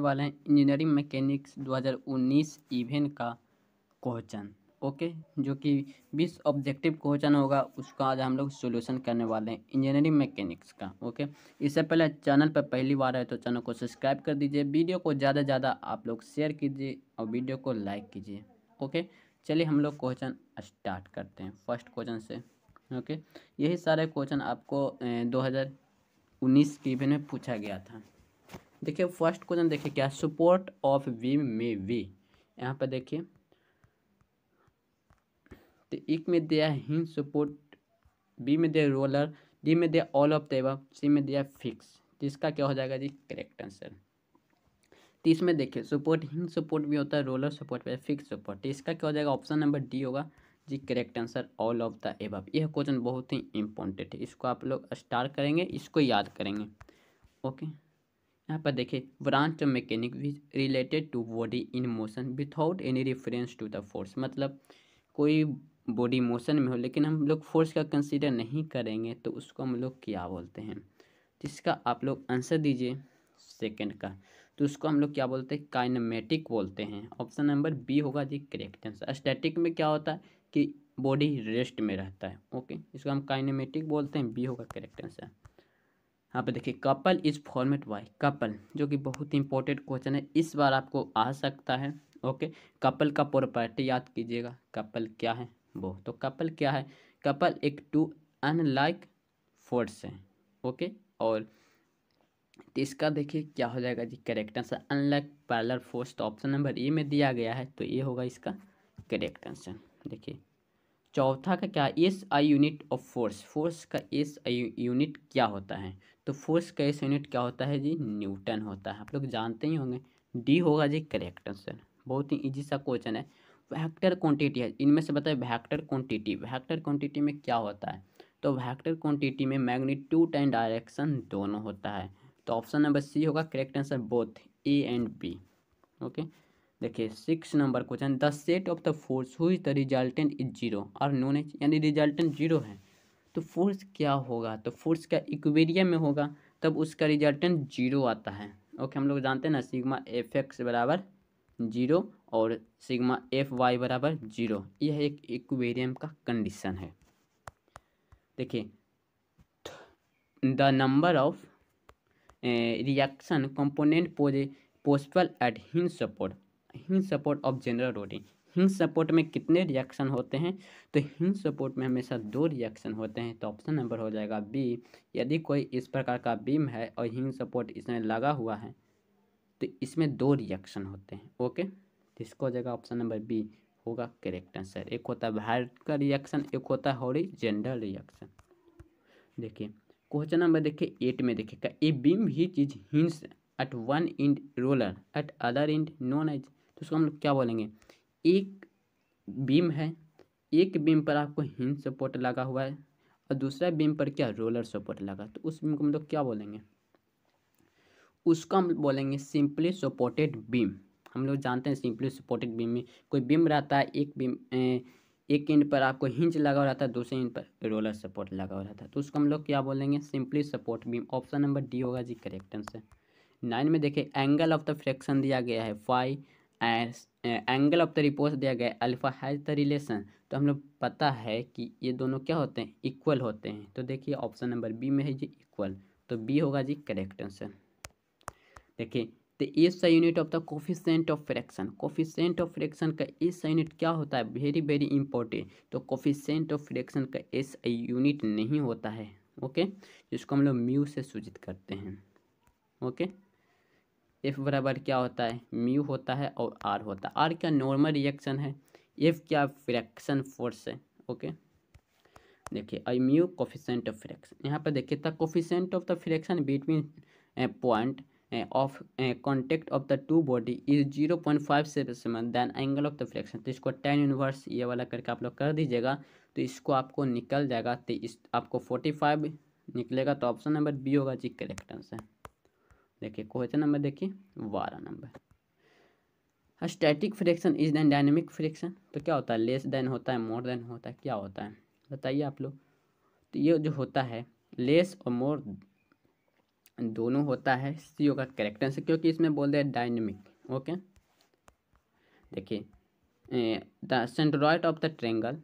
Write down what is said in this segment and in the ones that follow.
वाले हैं engineering mechanics 2019 event का क्वेश्चन ओके जो कि बीस ऑब्जेक्टिव क्वेश्चन होगा उसका आज हम लोग सोल्यूशन करने वाले हैं इंजीनियरिंग मैकेनिक्स का ओके इससे पहले चैनल पर पहली बार है तो चैनल को सब्सक्राइब कर दीजिए वीडियो को ज़्यादा से ज़्यादा आप लोग शेयर कीजिए और वीडियो को लाइक कीजिए ओके चलिए हम लोग क्वेश्चन स्टार्ट करते हैं फर्स्ट क्वेश्चन से ओके यही सारे क्वेश्चन आपको दो हज़ार उन्नीस के इवेंट में पूछा गया था देखिए फर्स्ट क्वेश्चन देखिए क्या support of beam may be यहाँ पर देखिए तो एक में दिया हिंज सपोर्ट बी में दिया रोलर डी में दिया ऑल ऑफ द सी में दिया फिक्स तो इसका क्या हो जाएगा जी करेक्ट आंसर तो इसमें देखिए सपोर्ट हिंग सपोर्ट भी होता है रोलर सपोर्ट भी फिक्स सपोर्ट तो इसका क्या हो जाएगा ऑप्शन नंबर डी होगा जी correct answer all of the above यह क्वेश्चन बहुत ही इंपॉर्टेंट है इसको आप लोग स्टार करेंगे इसको याद करेंगे ओके okay? यहाँ पर देखिए branch mechanic which related to body in motion without any reference to the force मतलब कोई बॉडी मोशन में हो लेकिन हम लोग फोर्स का कंसीडर नहीं करेंगे तो उसको हम लोग क्या बोलते हैं जिसका आप लोग आंसर दीजिए सेकंड का तो उसको हम लोग क्या बोलते हैं काइनमेटिक बोलते हैं ऑप्शन नंबर बी होगा जी करेक्ट आंसर स्टैटिक में क्या होता है कि बॉडी रेस्ट में रहता है ओके इसको हम काइनमेटिक बोलते हैं बी होगा करेक्ट आंसर यहाँ पे देखिए couple is formed by couple जो कि बहुत ही इंपॉर्टेंट क्वेश्चन है इस बार आपको आ सकता है ओके कपल का प्रॉपर्टी याद कीजिएगा कपल क्या है वो तो कपल क्या है कपल एक टू अनलाइक फोर्स है ओके और तो इसका देखिए क्या हो जाएगा जी correct answer unlike parallel force तो ऑप्शन नंबर ए में दिया गया है तो ये होगा इसका करेक्ट आंसर देखिए चौथा का क्या S I unit of force force का एस आई यूनिट क्या होता है तो फोर्स का एस यूनिट क्या होता है जी न्यूटन होता है आप लोग जानते ही होंगे डी होगा जी करेक्ट आंसर बहुत ही ईजी सा क्वेश्चन है वैक्टर क्वांटिटी है इनमें से बताए वैक्टर क्वांटिटी वैक्टर क्वांटिटी में क्या होता है तो वैक्टर क्वांटिटी में मैग्नीट्यूड एंड डायरेक्शन दोनों होता है तो ऑप्शन नंबर सी होगा correct answer both A and B okay देखिए six number question the set of the force हुई द रिजल्टेंट इज जीरो और नोन एच यानी रिजल्टेंट जीरो है तो फोर्स क्या होगा तो फोर्स क्या इक्वेरियम में होगा तब उसका रिजल्टेंट जीरो आता है ओके हम लोग जानते हैं ना सिग्मा एफ एक्स बराबर जीरो और सिग्मा एफ वाई बराबर जीरो यह एक इक्वेरियम का कंडीशन है देखिए the number of reaction component पोजे possible at hinge support hinge support of general loading hinge support में कितने रिएक्शन होते हैं तो हिंग सपोर्ट में हमेशा दो रिएक्शन होते हैं तो ऑप्शन नंबर हो जाएगा बी यदि कोई इस प्रकार का बीम है और हिंग सपोर्ट इसमें लगा हुआ है तो इसमें दो रिएक्शन होते हैं ओके तो इसको हो जाएगा ऑप्शन नंबर बी होगा करेक्ट आंसर एक होता है भारत का रिएक्शन एक होता है जेंडर रिएक्शन देखिए क्वेश्चन नंबर देखिए एट में देखिएगा ए बीम ही चीज hinge at one end roller at other end known as तो उसको हम लोग क्या बोलेंगे एक बीम है एक बीम पर आपको हिंज सपोर्ट लगा हुआ है और दूसरा बीम पर क्या रोलर सपोर्ट लगा तो उस बीम को हम लोग क्या बोलेंगे उसको हम बोलेंगे सिंपली सपोर्टेड बीम हम लोग जानते हैं सिंपली सपोर्टेड बीम में कोई बीम रहता है एक बीम ए, एक इंड पर आपको हिंज लगा हुआ रहता है दूसरे इंड पर रोलर सपोर्ट लगा हुआ रहता है तो उसको हम लोग क्या बोलेंगे simply support beam option number D होगा जी करेक्ट आंसर नाइन में देखिए एंगल ऑफ द फ्रैक्शन दिया गया है five and angle of the report दिया गया अल्फा हैज द रिलेशन तो हम लोग पता है कि ये दोनों क्या होते हैं इक्वल होते हैं तो देखिए ऑप्शन नंबर बी में है जी इक्वल तो बी होगा जी करेक्ट आंसर देखिए तो is the unit of the coefficient of fraction coefficient of fraction का इस यूनिट क्या होता है वेरी वेरी इंपॉर्टेंट तो कोफिशेंट ऑफ फ्रैक्शन का एस यूनिट नहीं होता है ओके जिसको हम लोग म्यू से सूचित करते हैं ओके एफ बराबर क्या होता है म्यू होता है और आर होता है आर क्या नॉर्मल रिएक्शन है एफ क्या फ्रैक्शन फोर्स है ओके देखिए आई म्यू कोफिशेंट ऑफ फ्रैक्शन यहाँ पर देखिए the coefficient of the fraction between point of contact of the two body is zero point five seven than angle of the fraction तो इसको ten universe ये वाला करके आप लोग कर दीजिएगा तो इसको आपको निकल जाएगा तो इस आपको फोर्टी फाइव निकलेगा तो ऑप्शन नंबर बी होगा जी करेक्ट आंसर देखिए क्वेश्चन नंबर देखिए बारह number static friction is than dynamic friction तो क्या होता है लेस देन होता है मोर देन होता है क्या होता है बताइए आप लोग तो ये जो होता है लेस और मोर दोनों होता है सी का करेक्ट आंसर क्योंकि इसमें बोल दिया डायनेमिक ओके देखिए the centroid of the triangle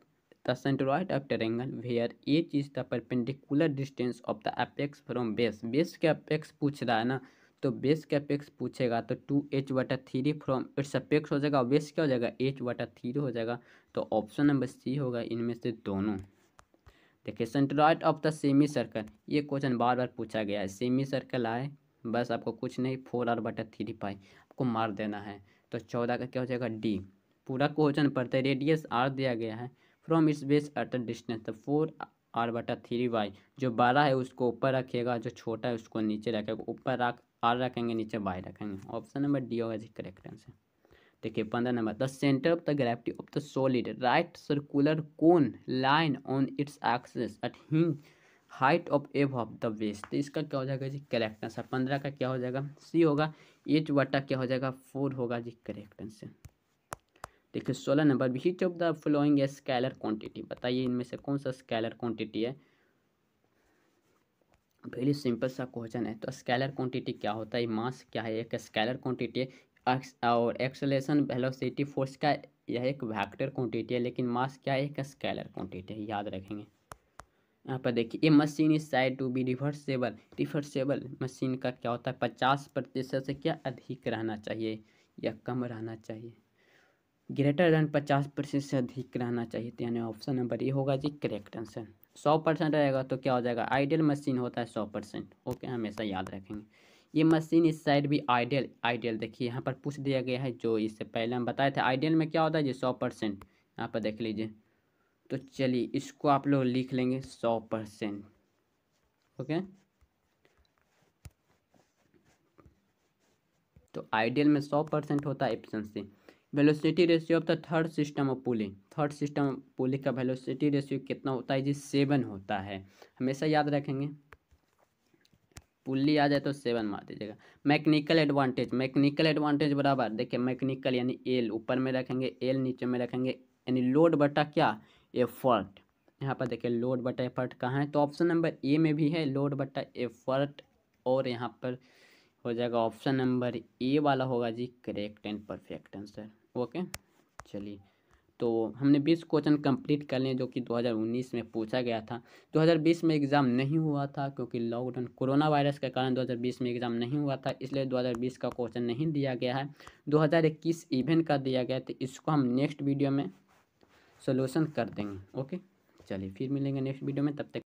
the centroid of triangle where H is the perpendicular distance of the apex from base base के अपेक्स पूछ रहा है ना तो बेस के अपेक्स पूछेगा तो टू एच वाटा थ्री फ्रॉम इट्स अपेक्स हो जाएगा बेस क्या हो जाएगा एच वाटा थ्री हो जाएगा तो ऑप्शन नंबर सी होगा इनमें से दोनों देखिए centroid of the semi circle ये क्वेश्चन बार बार पूछा गया है सेमी सर्कल आए बस आपको कुछ नहीं फोर आर बटा थ्री पाई आपको मार देना है तो चौदह का क्या हो जाएगा डी पूरा क्वेश्चन पढ़ते रेडियस आर दिया गया है from its base at the distance तो फोर आर बटा थ्री वाई जो बड़ा है उसको ऊपर रखेगा जो छोटा है उसको नीचे रखेगा ऊपर रख आर रखेंगे नीचे वाई रखेंगे ऑप्शन नंबर डी होगा जी करेक्ट आंसर देखिए पंद्रह नंबर the centre of the gravity of the solid right circular cone line on its axis at हिंग हाइट ऑफ एव ऑफ द वेस्ट तो इसका क्या हो जाएगा जी करेक्ट आंसर पंद्रह का क्या हो जाएगा सी होगा एच वटा क्या हो जाएगा फोर होगा जी करेक्ट आंसर देखिए सोलह number which of the following scalar quantity बताइए इनमें से कौन सा स्केलर क्वांटिटी है वेरी सिंपल सा क्वेश्चन है तो स्केलर क्वांटिटी क्या होता है मास क्या है एक स्केलर क्वांटिटी है और एक्सलेशन वेलोसिटी फोर्स का यह एक वैक्टर क्वांटिटी है लेकिन मास क्या है एक स्केलर क्वांटिटी है याद रखेंगे यहाँ पर देखिए ये machine is said to be reversible reversible machine का क्या होता है पचास प्रतिशत से क्या अधिक रहना चाहिए या कम रहना चाहिए ग्रेटर देन पचास परसेंट से अधिक रहना चाहिए तो यानी ऑप्शन नंबर ए होगा जी करेक्ट आंसर सौ परसेंट रहेगा तो क्या हो जाएगा आइडियल मशीन होता है सौ परसेंट ओके हमेशा याद रखेंगे ये मशीन इस साइड भी आइडियल आइडियल देखिए यहाँ पर पूछ दिया गया है जो इससे पहले हम बताए थे आइडियल में क्या होता है जी सौ परसेंट यहाँ पर देख लीजिए तो चलिए इसको आप लोग लिख लेंगे सौ परसेंट ओके तो आइडियल में सौ परसेंट होता है C velocity ratio of the third system of pulling third system pulling का वेलोसिटी रेशियो कितना होता है जी सेवन होता है हमेशा याद रखेंगे पुल्ली आ जाए तो सेवन मार दीजिएगा मैकेनिकल एडवांटेज मैकेनिकल एडवांटेज बराबर देखिए मैकेनिकल यानी एल ऊपर में रखेंगे एल नीचे में रखेंगे यानी लोड बटा क्या एफर्ट यहाँ पर देखिए लोड बटा एफर्ट कहाँ है तो ऑप्शन नंबर ए में भी है लोड बटा एफर्ट और यहाँ पर हो जाएगा ऑप्शन नंबर ए वाला होगा जी correct and perfect answer okay चलिए तो हमने बीस क्वेश्चन कंप्लीट कर लिए जो कि 2019 में पूछा गया था 2020 में एग्ज़ाम नहीं हुआ था क्योंकि लॉकडाउन कोरोना वायरस के कारण 2020 में एग्ज़ाम नहीं हुआ था इसलिए 2020 का क्वेश्चन नहीं दिया गया है 2021 इवेंट का दिया गया तो इसको हम नेक्स्ट वीडियो में सोल्यूशन कर देंगे ओके चलिए फिर मिलेंगे नेक्स्ट वीडियो में तब तक